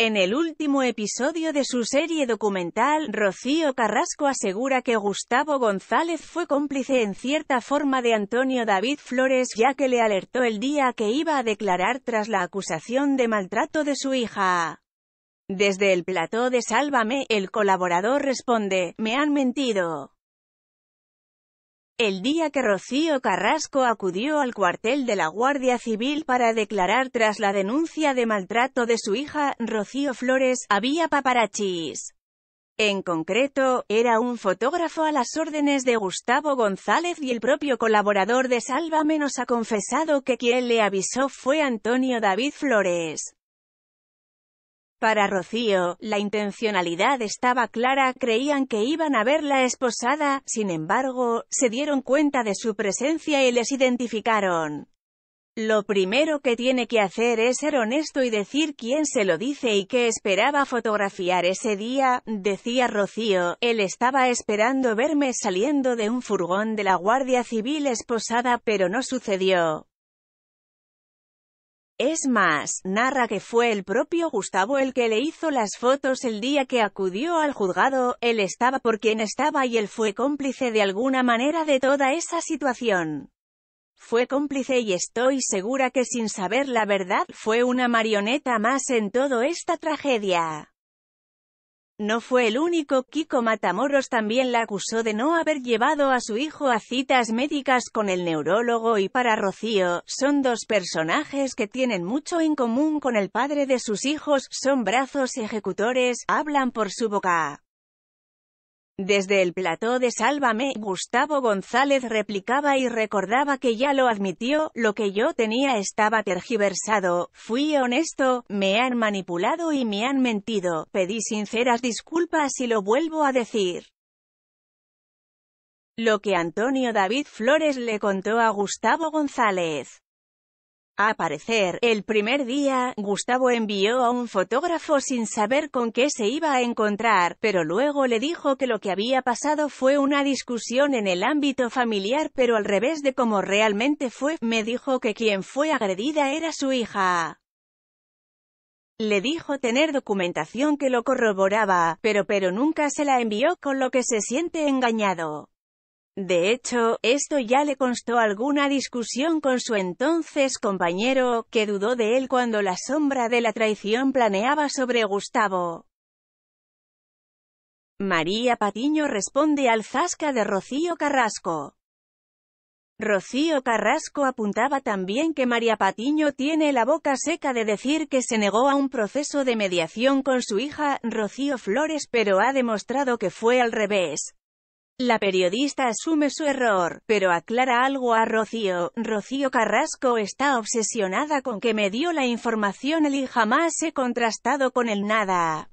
En el último episodio de su serie documental, Rocío Carrasco asegura que Gustavo González fue cómplice en cierta forma de Antonio David Flores, ya que le alertó el día que iba a declarar tras la acusación de maltrato de su hija. Desde el plató de Sálvame, el colaborador responde, me han mentido. El día que Rocío Carrasco acudió al cuartel de la Guardia Civil para declarar tras la denuncia de maltrato de su hija, Rocío Flores, había paparachis. En concreto, era un fotógrafo a las órdenes de Gustavo González y el propio colaborador de Salva Menos ha confesado que quien le avisó fue Antonio David Flores. Para Rocío, la intencionalidad estaba clara, creían que iban a ver la esposada, sin embargo, se dieron cuenta de su presencia y les identificaron. Lo primero que tiene que hacer es ser honesto y decir quién se lo dice y qué esperaba fotografiar ese día, decía Rocío, él estaba esperando verme saliendo de un furgón de la Guardia Civil esposada, pero no sucedió. Es más, narra que fue el propio Gustavo el que le hizo las fotos el día que acudió al juzgado, él estaba por quien estaba y él fue cómplice de alguna manera de toda esa situación. Fue cómplice y estoy segura que sin saber la verdad, fue una marioneta más en toda esta tragedia. No fue el único, Kiko Matamoros también la acusó de no haber llevado a su hijo a citas médicas con el neurólogo y para Rocío, son dos personajes que tienen mucho en común con el padre de sus hijos, son brazos ejecutores, hablan por su boca. Desde el plató de Sálvame, Gustavo González replicaba y recordaba que ya lo admitió, lo que yo tenía estaba tergiversado, fui honesto, me han manipulado y me han mentido, pedí sinceras disculpas y lo vuelvo a decir. Lo que Antonio David Flores le contó a Gustavo González. A parecer, el primer día, Gustavo envió a un fotógrafo sin saber con qué se iba a encontrar, pero luego le dijo que lo que había pasado fue una discusión en el ámbito familiar pero al revés de cómo realmente fue, me dijo que quien fue agredida era su hija. Le dijo tener documentación que lo corroboraba, pero pero nunca se la envió con lo que se siente engañado. De hecho, esto ya le constó alguna discusión con su entonces compañero, que dudó de él cuando la sombra de la traición planeaba sobre Gustavo. María Patiño responde al zasca de Rocío Carrasco. Rocío Carrasco apuntaba también que María Patiño tiene la boca seca de decir que se negó a un proceso de mediación con su hija, Rocío Flores, pero ha demostrado que fue al revés. La periodista asume su error, pero aclara algo a Rocío. Rocío Carrasco está obsesionada con que me dio la información y jamás he contrastado con el nada.